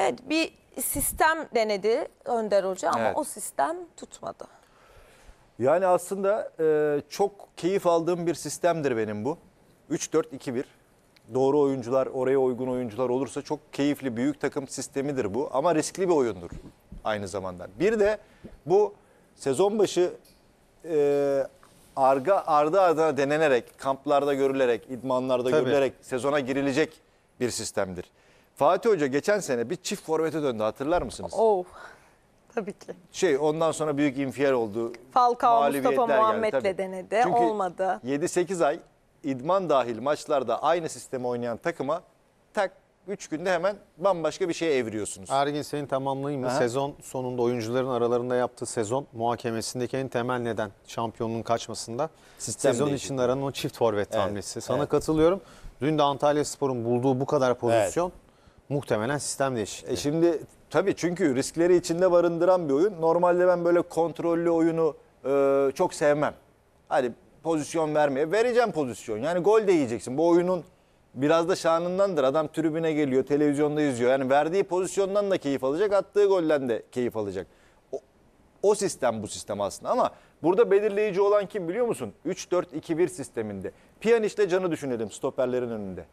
Evet bir sistem denedi Önder Hoca ama Evet. o sistem tutmadı. Yani aslında e, çok keyif aldığım bir sistemdir benim bu. 3-4-2-1. Doğru oyuncular, oraya uygun oyuncular olursa çok keyifli büyük takım sistemidir bu. Ama riskli bir oyundur aynı zamanda. Bir de bu sezon başı e, arga ardı ardına denenerek, kamplarda görülerek, idmanlarda Tabii. görülerek sezona girilecek bir sistemdir. Fatih Hoca geçen sene bir çift forvete döndü hatırlar mısınız? Oh. Tabii ki. Şey ondan sonra büyük infial oldu. Falcao Mustafa Muhammed'le yani, denedi. Çünkü olmadı. 7-8 ay idman dahil maçlarda aynı sistemi oynayan takıma tak 3 günde hemen bambaşka bir şeye evriyorsunuz. Ergin senin tamamlayayım mı? Aha. Sezon sonunda oyuncuların aralarında yaptığı sezon muhakemesindeki en temel neden şampiyonluğun kaçmasında Sistem sezon için aranan o çift forvet evet. hamlesi. Sana evet. katılıyorum. Dün de Antalya Spor'un bulduğu bu kadar pozisyon evet Muhtemelen sistem değişikliği. E şimdi tabii çünkü riskleri içinde barındıran bir oyun. Normalde ben böyle kontrollü oyunu e, çok sevmem. Hani pozisyon vermeye vereceğim pozisyon. Yani gol de yiyeceksin. Bu oyunun biraz da şanındandır. Adam tribüne geliyor, televizyonda izliyor. Yani verdiği pozisyondan da keyif alacak, attığı golden de keyif alacak. O, o sistem bu sistem aslında ama burada belirleyici olan kim biliyor musun? 3-4-2-1 sisteminde. Piyaniç'le canı düşünelim stoperlerin önünde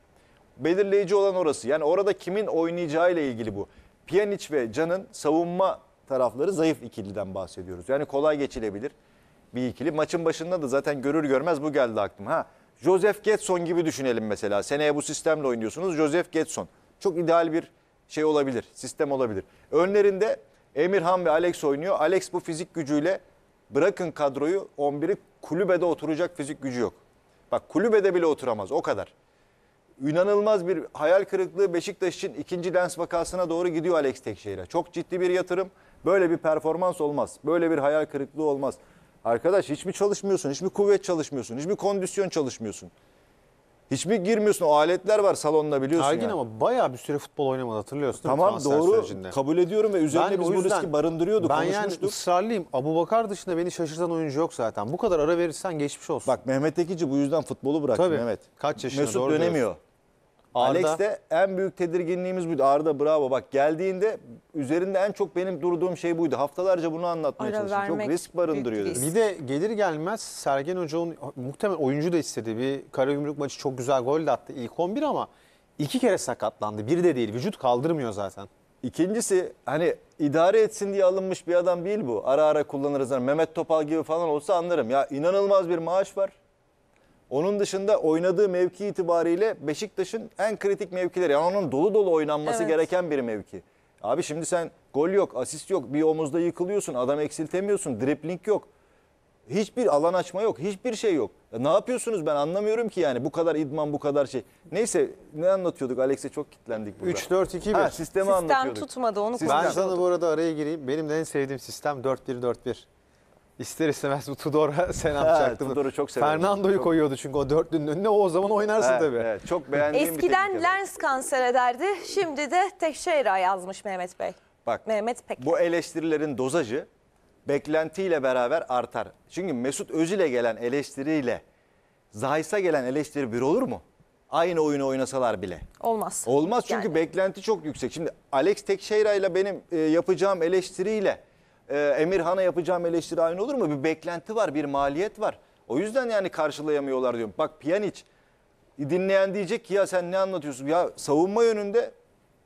belirleyici olan orası. Yani orada kimin oynayacağı ile ilgili bu. Pjanic ve Can'ın savunma tarafları zayıf ikiliden bahsediyoruz. Yani kolay geçilebilir bir ikili. Maçın başında da zaten görür görmez bu geldi aklıma. Ha, Joseph Getson gibi düşünelim mesela. Seneye bu sistemle oynuyorsunuz. Joseph Getson. Çok ideal bir şey olabilir. Sistem olabilir. Önlerinde Emirhan ve Alex oynuyor. Alex bu fizik gücüyle bırakın kadroyu 11'i kulübede oturacak fizik gücü yok. Bak kulübede bile oturamaz o kadar inanılmaz bir hayal kırıklığı Beşiktaş için ikinci lens vakasına doğru gidiyor Alex Tekşehir'e. Çok ciddi bir yatırım. Böyle bir performans olmaz. Böyle bir hayal kırıklığı olmaz. Arkadaş hiç mi çalışmıyorsun? Hiç mi kuvvet çalışmıyorsun? Hiç mi kondisyon çalışmıyorsun? Hiç mi girmiyorsun? O aletler var salonda biliyorsun Ergin yani. ama bayağı bir süre futbol oynamadı hatırlıyorsun değil mi Tamam transfer doğru sürecinde? kabul ediyorum ve üzerine Ben biz o bu riski barındırıyorduk, ben yani konuşmuştuk. ısrarlıyım. Abu Bakar dışında beni şaşırtan oyuncu yok zaten. Bu kadar ara verirsen geçmiş olsun. Bak Mehmet Ekici bu yüzden futbolu bıraktı Tabii. Mehmet. Kaç yaşında, Mesut doğru dönemiyor. diyorsun. Arda. Alex de en büyük tedirginliğimiz buydu. Arda bravo bak geldiğinde üzerinde en çok benim durduğum şey buydu. Haftalarca bunu anlatmaya Ara çalıştım. Çok risk barındırıyor büyük Bir de gelir gelmez Sergen Hoca'nın muhtemelen oyuncu da istedi. Bir Karagümrük maçı çok güzel gol de attı ilk 11 ama iki kere sakatlandı. Biri de değil vücut kaldırmıyor zaten. İkincisi hani idare etsin diye alınmış bir adam değil bu. Ara ara kullanırız. Hani Mehmet Topal gibi falan olsa anlarım. Ya inanılmaz bir maaş var. Onun dışında oynadığı mevki itibariyle Beşiktaş'ın en kritik mevkileri. Yani onun dolu dolu oynanması Evet. gereken bir mevki. Abi şimdi sen gol yok, asist yok, bir omuzda yıkılıyorsun, adam eksiltemiyorsun, dripling yok. Hiçbir alan açma yok, hiçbir şey yok. Ya ne yapıyorsunuz ben anlamıyorum ki yani bu kadar idman, bu kadar şey. Neyse ne anlatıyorduk Alex'e çok kitlendik burada. 3-4-2-1. Ha, sistemi Sistem anlatıyorduk. tutmadı onu Ben sana bu arada araya gireyim. Benim de en sevdiğim sistem 4-1-4-1. İster istemez bu Tudor'a selam evet, çaktı. Tudor'u çok severim. Fernando'yu çok... koyuyordu çünkü o dörtlünün önüne o zaman oynarsın evet, tabii. Evet, çok beğendiğim Eskiden bir lens kanser ederdi. Şimdi de Tekşehir'e yazmış Mehmet Bey. Bak Mehmet Peker. bu eleştirilerin dozajı beklentiyle beraber artar. Çünkü Mesut Özil'e gelen eleştiriyle Zayis'e gelen eleştiri bir olur mu? Aynı oyunu oynasalar bile. Olmaz. Olmaz çünkü yani. beklenti çok yüksek. Şimdi Alex Tekşehir'e ile benim e, yapacağım eleştiriyle e, Emirhan'a yapacağım eleştiri aynı olur mu? Bir beklenti var, bir maliyet var. O yüzden yani karşılayamıyorlar diyorum. Bak Pjanic dinleyen diyecek ki ya sen ne anlatıyorsun? Ya savunma yönünde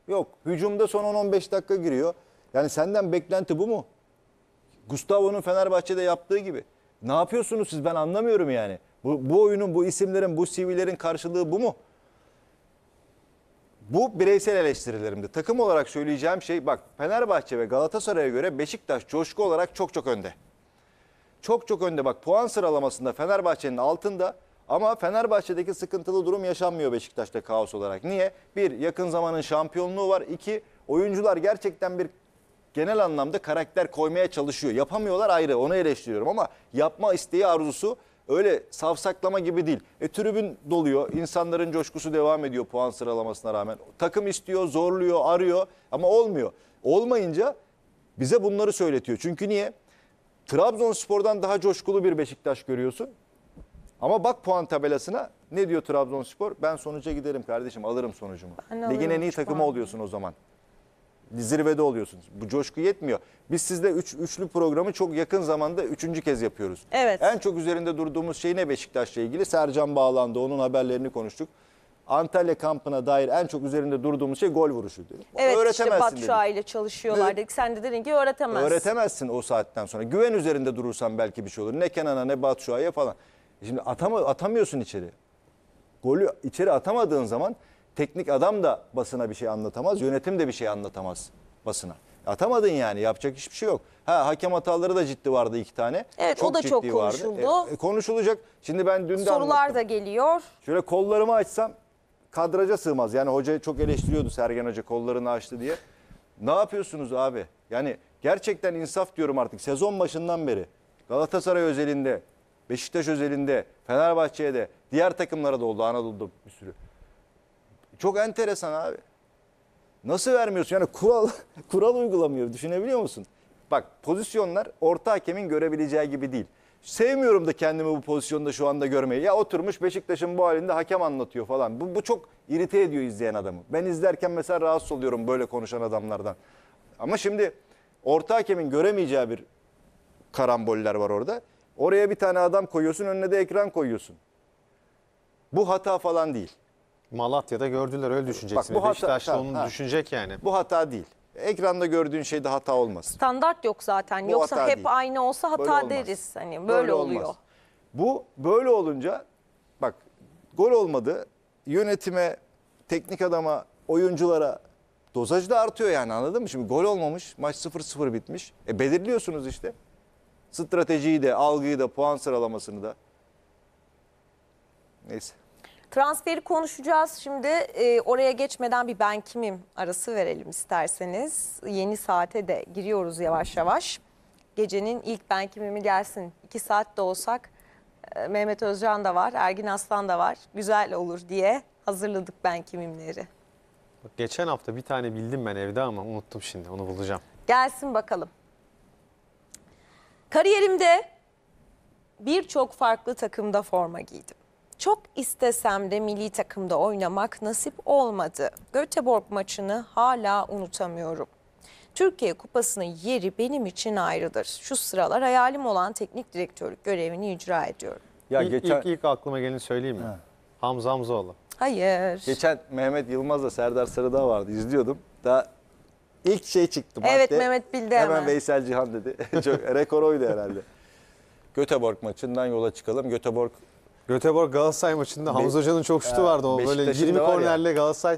yok. Hücumda son 10-15 dakika giriyor. Yani senden beklenti bu mu? Gustavo'nun Fenerbahçe'de yaptığı gibi. Ne yapıyorsunuz siz ben anlamıyorum yani. Bu, bu oyunun, bu isimlerin, bu CV'lerin karşılığı bu mu? Bu bireysel eleştirilerimdi. Takım olarak söyleyeceğim şey bak Fenerbahçe ve Galatasaray'a göre Beşiktaş coşku olarak çok çok önde. Çok çok önde bak puan sıralamasında Fenerbahçe'nin altında ama Fenerbahçe'deki sıkıntılı durum yaşanmıyor Beşiktaş'ta kaos olarak. Niye? Bir, yakın zamanın şampiyonluğu var. İki, oyuncular gerçekten bir genel anlamda karakter koymaya çalışıyor. Yapamıyorlar ayrı onu eleştiriyorum ama yapma isteği arzusu öyle savsaklama gibi değil. E, tribün doluyor. insanların coşkusu devam ediyor puan sıralamasına rağmen. Takım istiyor, zorluyor, arıyor ama olmuyor. Olmayınca bize bunları söyletiyor. Çünkü niye? Trabzonspor'dan daha coşkulu bir Beşiktaş görüyorsun. Ama bak puan tabelasına ne diyor Trabzonspor? Ben sonuca giderim kardeşim alırım sonucumu. Ben Ligin en iyi takımı oluyorsun o zaman zirvede oluyorsunuz. Bu coşku yetmiyor. Biz sizde üç, üçlü programı çok yakın zamanda üçüncü kez yapıyoruz. Evet. En çok üzerinde durduğumuz şey ne Beşiktaş'la ilgili? Sercan bağlandı, onun haberlerini konuştuk. Antalya kampına dair en çok üzerinde durduğumuz şey gol vuruşu. Dedim. Evet işte Batu ile çalışıyorlar evet. dedik. Sen de dedin ki öğretemezsin. Öğretemezsin o saatten sonra. Güven üzerinde durursan belki bir şey olur. Ne Kenan'a ne Batu falan. E şimdi atama, atamıyorsun içeri. Golü içeri atamadığın zaman teknik adam da basına bir şey anlatamaz, yönetim de bir şey anlatamaz basına. Atamadın yani yapacak hiçbir şey yok. Ha hakem hataları da ciddi vardı iki tane. Evet çok o da çok konuşuldu. Vardı. E, e, konuşulacak. Şimdi ben dün de Sorular anlattım. da geliyor. Şöyle kollarımı açsam kadraca sığmaz. Yani hoca çok eleştiriyordu Sergen Hoca kollarını açtı diye. Ne yapıyorsunuz abi? Yani gerçekten insaf diyorum artık sezon başından beri. Galatasaray özelinde, Beşiktaş özelinde, Fenerbahçe'de, diğer takımlara da oldu Anadolu'da bir sürü. Çok enteresan abi. Nasıl vermiyorsun? Yani kural kural uygulamıyor. Düşünebiliyor musun? Bak pozisyonlar orta hakemin görebileceği gibi değil. Sevmiyorum da kendimi bu pozisyonda şu anda görmeyi. Ya oturmuş Beşiktaş'ın bu halinde hakem anlatıyor falan. Bu, bu çok irite ediyor izleyen adamı. Ben izlerken mesela rahatsız oluyorum böyle konuşan adamlardan. Ama şimdi orta hakemin göremeyeceği bir karamboller var orada. Oraya bir tane adam koyuyorsun, önüne de ekran koyuyorsun. Bu hata falan değil. Malatya'da gördüler öyle düşünecek Bak, bu Beşiktaş'ta hata, onu ha, düşünecek yani. Bu hata değil. Ekranda gördüğün şeyde hata olmaz. Standart yok zaten. Bu Yoksa hep değil. aynı olsa hata böyle deriz. Hani böyle, böyle oluyor. Olmaz. Bu böyle olunca bak gol olmadı. Yönetime, teknik adama, oyunculara dozaj da artıyor yani anladın mı? Şimdi gol olmamış, maç 0-0 bitmiş. E belirliyorsunuz işte. Stratejiyi de, algıyı da, puan sıralamasını da. Neyse. Transferi konuşacağız. Şimdi e, oraya geçmeden bir ben kimim arası verelim isterseniz. Yeni saate de giriyoruz yavaş yavaş. Gecenin ilk ben kimimi gelsin. İki saat de olsak e, Mehmet Özcan da var, Ergin Aslan da var. Güzel olur diye hazırladık ben kimimleri. Bak, geçen hafta bir tane bildim ben evde ama unuttum şimdi onu bulacağım. Gelsin bakalım. Kariyerimde birçok farklı takımda forma giydim. Çok istesem de milli takımda oynamak nasip olmadı. Göteborg maçını hala unutamıyorum. Türkiye Kupası'nın yeri benim için ayrıdır. Şu sıralar hayalim olan teknik direktörlük görevini icra ediyorum. Ya ilk, geçen... ilk, ilk aklıma geleni söyleyeyim mi? He. Hamza Hamzoğlu. Hayır. Geçen Mehmet Yılmaz'la Serdar Sarıdağ vardı izliyordum. Daha ilk şey çıktı. Evet madde. Mehmet bildi hemen. Hemen Veysel Cihan dedi. Çok, rekor oydu herhalde. Göteborg maçından yola çıkalım. Göteborg Göteborg Galatasaray maçında Hamza Hoca'nın çok şutu vardı. O böyle 20 da var kornerle Galatasaray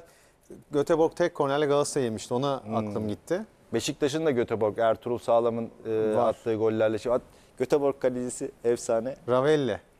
Göteborg tek kornerle Galatasaray yemişti. Ona hmm. aklım gitti. Beşiktaş'ın da Göteborg, Ertuğrul Sağlam'ın e, attığı gollerle. Şimdi şey- Göteborg kalecisi efsane. Ravelle.